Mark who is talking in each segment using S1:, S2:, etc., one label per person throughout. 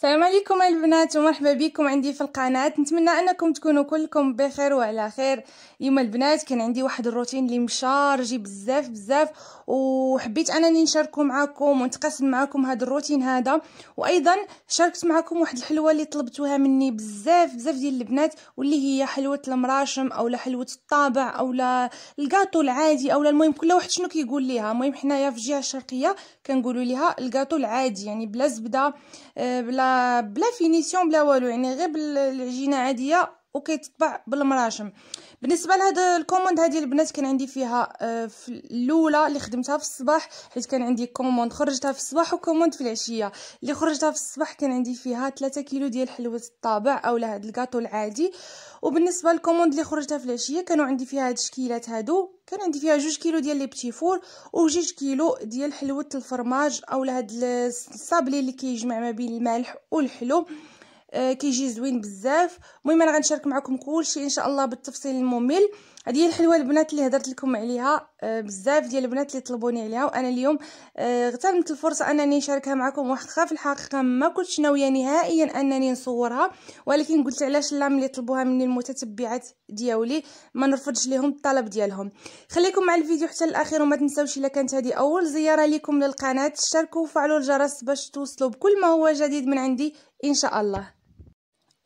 S1: السلام عليكم البنات ومرحبا بكم عندي في القناه نتمنى انكم تكونوا كلكم بخير وعلى خير اليوم البنات كان عندي واحد الروتين اللي مشارجي بزاف بزاف وحبيت انني نشاركه معكم ونتقاسم معكم هذا الروتين هذا وايضا شاركت معكم واحد الحلوه اللي طلبتوها مني بزاف بزاف ديال البنات واللي هي حلوه المراشم او حلوه الطابع اولا القاطو العادي اولا المهم كل واحد شنو كيقول ليها المهم حنايا في الجهه الشرقيه كنقولوا ليها القاطو العادي يعني بلا زبده آه، بلا بلا فينيسيون بلا والو يعني غير بالعجينه عاديه وكيتطبع بالمراشم بالنسبه لهاد الكوموند هادي البنات كان عندي فيها آه، في الاولى اللي خدمتها في الصباح حيت كان عندي كوموند خرجتها في الصباح وكوموند في العشيه اللي خرجتها في الصباح كان عندي فيها 3 كيلو ديال حلوه الطابع اولا هاد الكاطو العادي وبالنسبه للكوموند اللي خرجتها في العشيه كانوا عندي فيها هاد الشكيلات هادو كان عندي فيها جوج كيلو ديال لي بتي فور وجوج جوج كيلو ديال حلوه الفرماج اولا هاد الصابلي اللي كيجمع ما بين الملح والحلو آه، كيجي زوين بزاف المهم انا غنشارك معكم كلشي ان شاء الله بالتفصيل الممل هذه هي الحلوه البنات اللي هضرت لكم عليها آه، بزاف ديال البنات اللي طلبوني عليها وانا اليوم آه، اغتنمت الفرصه انني نشاركها معكم واخا في الحقيقه ما كنتش ناويه نهائيا انني نصورها ولكن قلت علاش لا ملي طلبوها مني المتتبعات ديالي ما نرفضش لهم الطلب ديالهم خليكم مع الفيديو حتى الاخير وما تنساوش الا كانت هذه اول زياره ليكم للقناه تشتركوا وفعلوا الجرس باش توصلوا بكل ما هو جديد من عندي ان شاء الله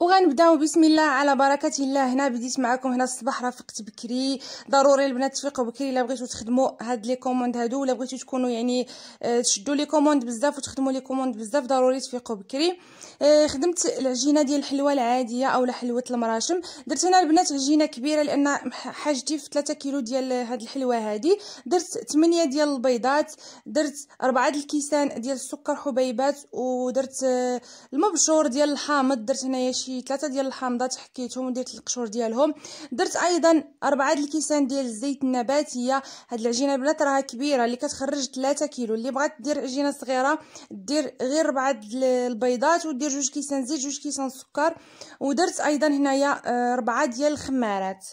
S1: وغنبداو بسم الله على بركه الله هنا بديت معكم هنا الصباح رافقت بكري ضروري البنات تفيقوا بكري الا بغيتو تخدموا هاد لي كوموند هادو ولا بغيتو تكونوا يعني آه، تشدوا لي كوموند بزاف وتخدموا لي كوموند بزاف ضروري تفيقوا بكري آه، خدمت العجينه ديال الحلوه العاديه اولا حلوه المراشم درت هنا البنات عجينه كبيره لان حاجتي في 3 كيلو ديال هاد الحلوه هادي درت 8 ديال البيضات درت 4 الكيسان ديال السكر حبيبات ودرت آه، المبشور ديال الحامض درت هنايا شي شي ثلاثه ديال الحامضات حكيتهم وديرت القشور ديالهم درت ايضا اربعه الكيسان ديال الزيت النباتيه هاد العجينه البنات راها كبيره اللي كتخرج 3 كيلو اللي بغات دير عجينه صغيره دير غير ربعه البيضات ودير جوج كيسان زيت جوج كيسان سكر ودرت ايضا هنايا آه، ربعه ديال الخمارات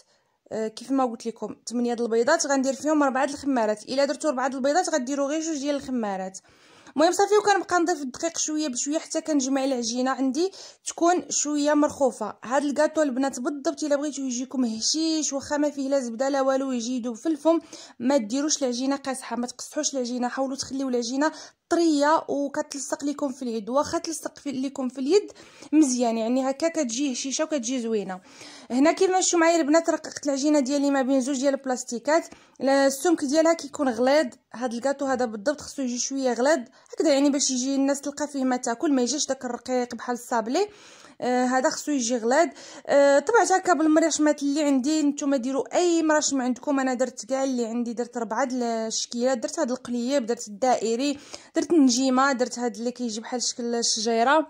S1: آه، كيف ما قلت لكم 8 البيضات غندير فيهم 4 الخمارات الا درتو 4 البيضات غديروا غير جوج ديال الخمارات المهم صافي وكنبقى نضيف الدقيق شويه بشويه حتى كنجمع العجينه عندي تكون شويه مرخوفه هاد الكاطو البنات بالضبط الا بغيتو يجيكم هشيش واخا ما فيه لا زبده لا والو يجي يذوب في الفم ما ديروش العجينه قاصحه ما تقصحوش العجينه حاولوا تخليو العجينه طريه وكتلصق لكم في اليد واخا تلصق لكم في اليد مزيان يعني هكا كتجي هشيشه وكتجي زوينه هنا كيما شفتوا معايا البنات رققت العجينه ديالي ما بين زوج ديال البلاستيكات السمك ديالها كيكون غليظ هذا الكاطو هذا بالضبط خصو يجي شويه غليظ هكذا يعني باش يجي الناس تلقى فيه ما تاكل ما يجيش داك الرقيق بحال الصابلي آه خصو يجي غلاد آه طبعت هكا بالمرشمات اللي عندي نتوما ديروا اي مرشم عندكم انا درت كاع اللي عندي درت ديال الشكيلات درت هاد القليب درت الدائري درت النجيمه درت هاد اللي كيجي بحال شكل الشجيره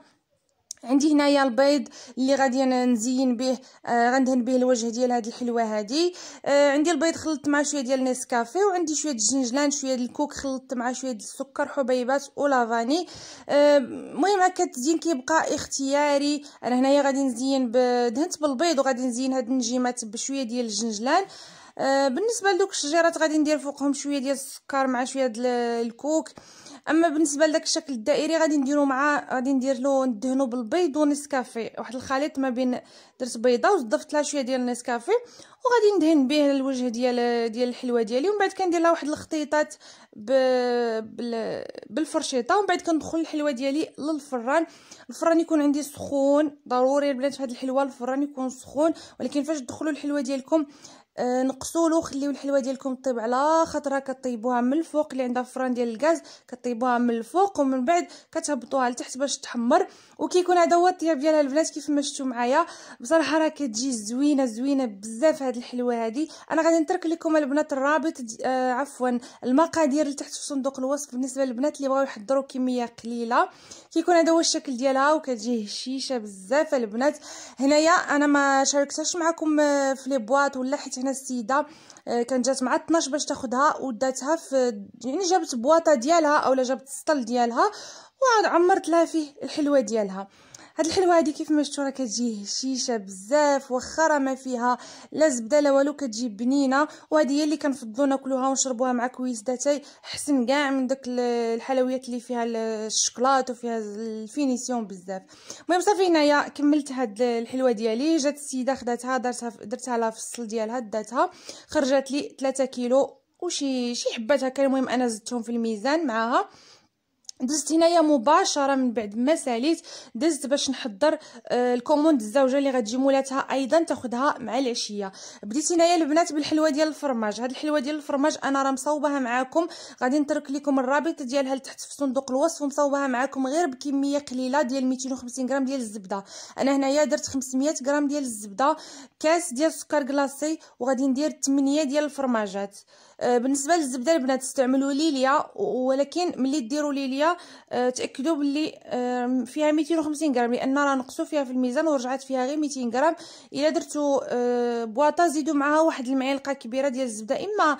S1: عندي هنايا البيض اللي غادي نزين به آه غندهن به الوجه ديال هذه الحلوه هذه آه عندي البيض خلطت مع شويه ديال نسكافيه وعندي شويه الجنجلان شويه الكوك خلطت مع شويه السكر حبيبات ولافاني آه، المهم آه هكا التزيين كيبقى اختياري انا هنايا غادي نزين دهنت بالبيض وغادي نزين هاد النجيمات بشويه ديال الجنجلان آه بالنسبه لدوك الشجيرات غادي ندير فوقهم شويه ديال السكر مع شويه ديال الكوك اما بالنسبه لداك الشكل الدائري غادي نديرو مع غادي ندير له ندهنو بالبيض ونسكافيه واحد الخليط ما بين درت بيضه وضفت لها شويه ديال النسكافيه وغادي ندهن به الوجه ديال ديال الحلوه ديالي ومن بعد كندير لها واحد الخطيطات بال بالفرشيطه ومن بعد كندخل الحلوه ديالي للفران الفران يكون عندي سخون ضروري البنات في هذه الحلوه الفران يكون سخون ولكن فاش تدخلوا الحلوه ديالكم آه، نقصولو خليو الحلوه ديالكم طيب على خاطرها كطيبوها من الفوق اللي عندها فران ديال الغاز كطيبوها من الفوق ومن بعد كتهبطوها لتحت باش تحمر وكيكون هذا هو الطياب ديالها البنات كيف ما شفتوا معايا بصراحه راه كتجي زوينه زوينه بزاف هاد الحلوه هادي انا غادي نترك لكم البنات الرابط آه عفوا المقادير اللي تحت في صندوق الوصف بالنسبه للبنات اللي بغاو يحضروا كميه قليله كيكون هذا هو الشكل ديالها وكتجي هشيشه بزاف البنات هنايا انا ما شاركتهاش معكم آه، في لي بواط ولا حيت هنا السيده آه، كانت جات مع 12 باش تاخدها وداتها في يعني جابت بواطه ديالها اولا جابت السطل ديالها وعمرت لها فيه الحلوه ديالها هاد الحلوه هادي كيف ما شفتوا راه كتجي هشيشه بزاف واخا راه ما فيها لا زبده لا والو كتجي بنينه وهادي هي اللي كنفضلوا ناكلوها ونشربوها مع كويس داتاي احسن كاع من داك الحلويات اللي فيها الشكلاط وفيها الفينيسيون بزاف المهم صافي هنايا كملت هاد الحلوه ديالي جات السيده خداتها درتها درتها لها في الصل ديالها داتها خرجت لي 3 كيلو وشي شي حبات هكا المهم انا زدتهم في الميزان معاها دزت هنايا مباشره من بعد ما ساليت دزت باش نحضر آه الكوموند الزوجه اللي غتجي مولاتها ايضا تاخذها مع العشيه بديت هنايا البنات بالحلوه ديال الفرماج هاد الحلوه ديال الفرماج انا راه مصوباها معاكم غادي نترك لكم الرابط ديالها لتحت في صندوق الوصف ومصوباها معاكم غير بكميه قليله ديال 250 غرام ديال الزبده انا هنايا درت 500 غرام ديال الزبده كاس ديال السكر كلاصي وغادي ندير 8 ديال الفرماجات آه، بالنسبه للزبده البنات استعملوا ليليا ولكن ملي ديروا ليليا آه، تاكدوا باللي فيها 250 غرام لان راه نقصوا فيها في الميزان ورجعت فيها غير 200 غرام الا درتوا آه، بواطه زيدوا معاها واحد المعلقه كبيره ديال الزبده اما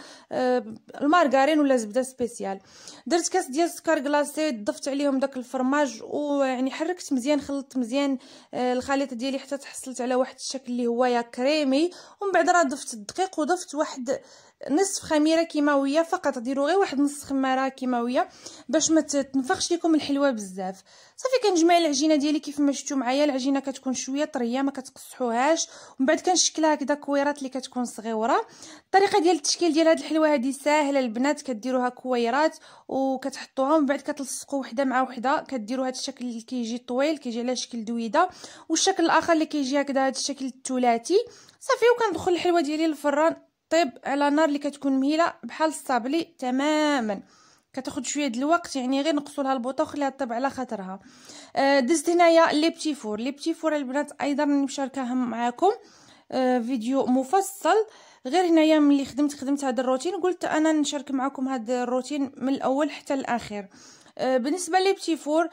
S1: المارغرين ولا زبده سبيسيال درت كاس ديال السكر كلاصي ضفت عليهم داك الفرماج ويعني حركت مزيان خلطت مزيان الخليط ديالي حتى تحصلت على واحد الشكل اللي هو يا كريمي ومن بعد راه ضفت الدقيق وضفت واحد نصف خميره كيماويه فقط ديروا غير واحد نص خماره كيماويه باش ما تنفخش لكم الحلوه بزاف صافي كنجمع العجينه ديالي كيف ما شفتوا معايا العجينه كتكون شويه طريه ما كتقصحوهاش ومن بعد كنشكلها هكذا كويرات اللي كتكون صغيره الطريقه ديال التشكيل ديال هاد الحلوه هادي ساهله البنات كديروها كويرات وكتحطوها ومن بعد كتلصقوا وحده مع وحده كديروا هاد الشكل اللي كيجي طويل كيجي على شكل دويده والشكل الاخر اللي كيجي هكذا هاد الشكل الثلاثي صافي وكندخل الحلوه ديالي للفران طيب على نار اللي كتكون مهيله بحال الصابلي تماما كتاخد شويه الوقت يعني غير لها البوطه وخليها طيب على خاطرها آه دزت هنايا لي بتي فور لي بتي فور البنات ايضا مشاركاهم معاكم آه فيديو مفصل غير هنايا ملي خدمت خدمت هذا الروتين قلت انا نشارك معكم هذا الروتين من الاول حتى الاخير آه بالنسبه لي بتي فور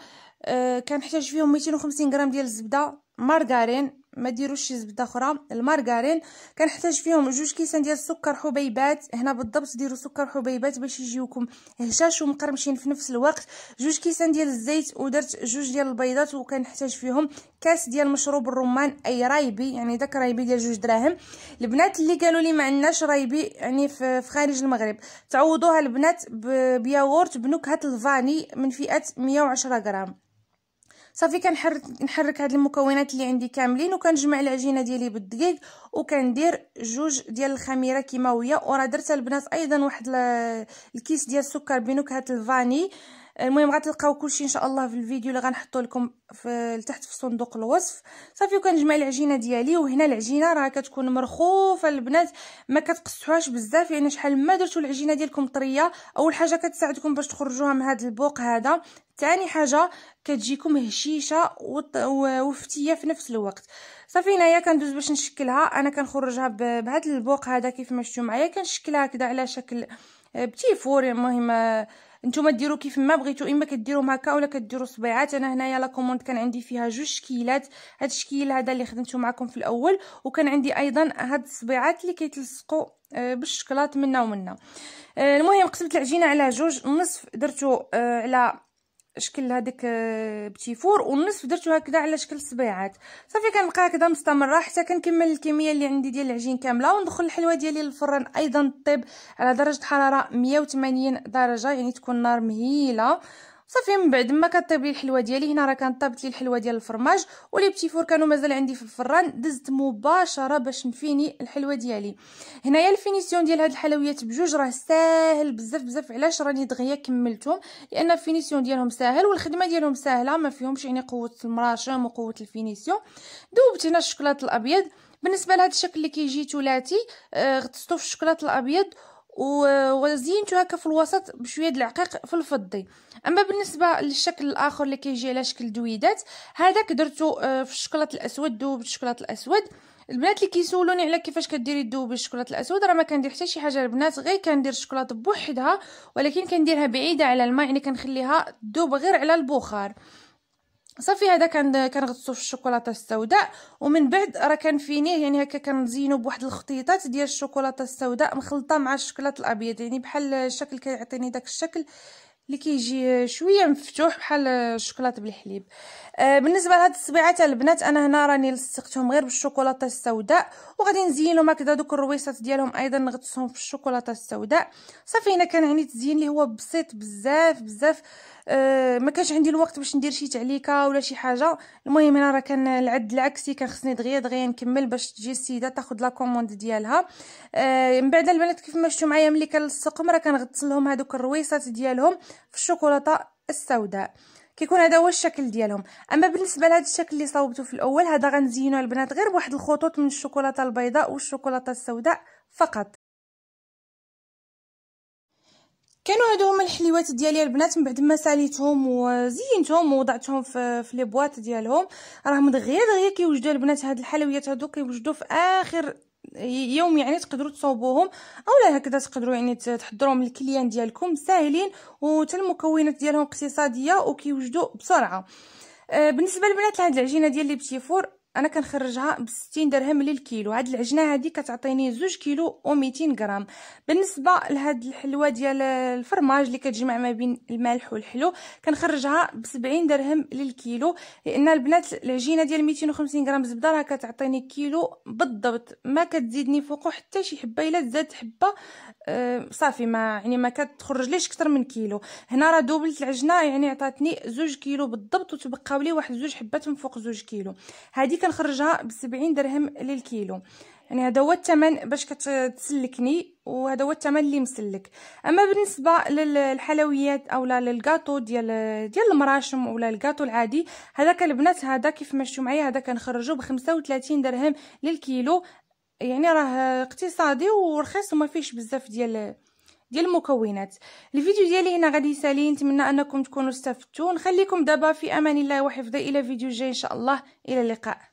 S1: كنحتاج فيهم 250 غرام ديال الزبده مارغارين ما ديروش شي زبده اخرى المارغرين كنحتاج فيهم جوج كيسان ديال السكر حبيبات هنا بالضبط ديروا سكر حبيبات باش يجيوكم هشاش ومقرمشين في نفس الوقت جوج كيسان ديال الزيت ودرت جوج ديال البيضات وكنحتاج فيهم كاس ديال مشروب الرمان اي رايبي يعني داك رايبي ديال جوج دراهم البنات اللي قالوا لي ما عندناش رايبي يعني في خارج المغرب تعوضوها البنات بياغورت بنكهه الفاني من فئه 110 غرام صافي كنحرك نحرك هاد المكونات اللي عندي كاملين وكنجمع العجينه ديالي بالدقيق وكندير جوج ديال الخميره كيماويه وراه درت البنات ايضا واحد الكيس ديال السكر بنكهه الفاني المهم غتلقاو كلشي ان شاء الله في الفيديو اللي غنحطو لكم في لتحت في صندوق الوصف صافي وكنجمع العجينه ديالي وهنا العجينه راه كتكون مرخوفه البنات ما كتقصوهاش بزاف يعني شحال ما درتو العجينه ديالكم طريه اول حاجه كتساعدكم باش تخرجوها من هذا البوق هذا ثاني حاجه كتجيكم هشيشه وفتيه في نفس الوقت صافي هنايا كندوز باش نشكلها انا كنخرجها بهذا البوق هذا كيف ما شفتوا معايا كنشكلها هكذا على شكل آه، بتي فور المهم آه، نتوما ديروا كيف ما بغيتو اما كديروا هكا ولا كديروا صبيعات انا هنايا لا كوموند كان عندي فيها جوج شكيلات هاد الشكيل هذا اللي خدمته معكم في الاول وكان عندي ايضا هاد الصبيعات اللي كيتلصقوا آه، بالشكلاط منا ومنا آه، المهم قسمت العجينه على جوج نصف درتو آه، على شكل آه، بتي فور والنصف درتو هكذا على شكل صبيعات صافي كنبقى هكذا مستمره حتى كنكمل الكميه اللي عندي ديال العجين كامله وندخل الحلوه ديالي للفرن ايضا طيب على درجه حراره 180 درجه يعني تكون نار مهيله صافي من بعد ما كطيب لي الحلوه ديالي هنا راه كنطابت طابت لي الحلوه ديال الفرماج ولي بتي فور كانوا مازال عندي في الفران دزت مباشره باش نفيني الحلوه ديالي هنايا الفينيسيون ديال هاد الحلويات بجوج راه ساهل بزاف بزاف علاش راني دغيا كملتهم لان الفينيسيون ديالهم ساهل والخدمه ديالهم ساهله ما فيهمش يعني قوه المراشم وقوه الفينيسيون دوبت هنا الشوكولاط الابيض بالنسبه لهذا الشكل اللي كيجي ثلاثي آه، غطستو في الشوكولاط الابيض وزينتو هكا في الوسط بشويه د العقيق في الفضي اما بالنسبه للشكل الاخر اللي كيجي على شكل دويدات هذاك درتو آه، في الشكلاط الاسود دوب الشكلاط الاسود البنات اللي كيسولوني على كيفاش كديري الدو بالشكلاط الاسود راه ما كندير حتى شي حاجه البنات غير كندير الشكلاط بوحدها ولكن كنديرها بعيده على الماء يعني كنخليها دوب غير على البخار صافي هذا كان كنغطسو في الشوكولاته السوداء ومن بعد راه كنفينيه يعني هكا كنزينو بواحد الخطيطات ديال الشوكولاته السوداء مخلطه مع الشوكولاط الابيض يعني بحال الشكل كيعطيني داك الشكل اللي كيجي شويه مفتوح بحال الشوكولاط بالحليب آه بالنسبه لهاد الصبيعات البنات انا هنا راني لصقتهم غير بالشوكولاته السوداء وغادي نزينهم هكذا دوك الرويصات ديالهم ايضا نغطسهم في الشوكولاته السوداء صافي هنا كان يعني التزيين اللي هو بسيط بزاف بزاف أه ما كانش عندي الوقت باش ندير شي تعليكه ولا شي حاجه المهم انا راه العد العكسي كان خصني دغيا دغيا نكمل باش تجي السيده تاخذ لا كوموند ديالها أه من بعد البنات كيف ما شفتوا معايا ملي كنلصقهم راه كنغطس لهم هذوك الرويصات ديالهم في الشوكولاته السوداء كيكون هذا هو الشكل ديالهم اما بالنسبه لهذا الشكل اللي صوبته في الاول هذا غنزينو البنات غير بواحد الخطوط من الشوكولاته البيضاء والشوكولاته السوداء فقط كانوا هادو هما الحليوات ديالي البنات من بعد ما ساليتهم وزينتهم ووضعتهم في في لي بواط ديالهم راهم دغيا دغيا كيوجدوا البنات هاد الحلويات هادو كيوجدوا في اخر يوم يعني تقدروا تصوبوهم اولا هكذا تقدروا يعني تحضروهم للكليان ديالكم ساهلين وحتى المكونات ديالهم اقتصاديه وكيوجدوا بسرعه آه، بالنسبه للبنات لهاد العجينه ديال لي بتيفور انا كنخرجها ب 60 درهم للكيلو هاد العجنه هادي كتعطيني زوج كيلو و 200 غرام بالنسبه لهاد الحلوه ديال الفرماج اللي كتجمع ما بين المالح والحلو كنخرجها ب 70 درهم للكيلو لان البنات العجينه ديال 250 غرام زبده راه كتعطيني كيلو بالضبط ما كتزيدني فوقو حتى شي حبه الا زادت حبه أه صافي ما يعني ما كتخرج ليش اكثر من كيلو هنا راه دوبلت العجنه يعني عطاتني زوج كيلو بالضبط وتبقاو لي واحد زوج حبات من فوق زوج كيلو هادي كنخرجها ب 70 درهم للكيلو يعني هذا هو الثمن باش كتسلكني وهذا هو الثمن اللي مسلك اما بالنسبه للحلويات اولا للكاطو ديال ديال المراشم ولا الكاطو العادي هذاك البنات هذا كيف ما شفتوا معايا هذا كنخرجوه ب 35 درهم للكيلو يعني راه اقتصادي ورخيص وما فيش بزاف ديال ديال المكونات الفيديو ديالي هنا غادي يسالي نتمنى انكم تكونوا استفدتوا نخليكم دابا في امان الله وحفظه الى فيديو جاي ان شاء الله الى اللقاء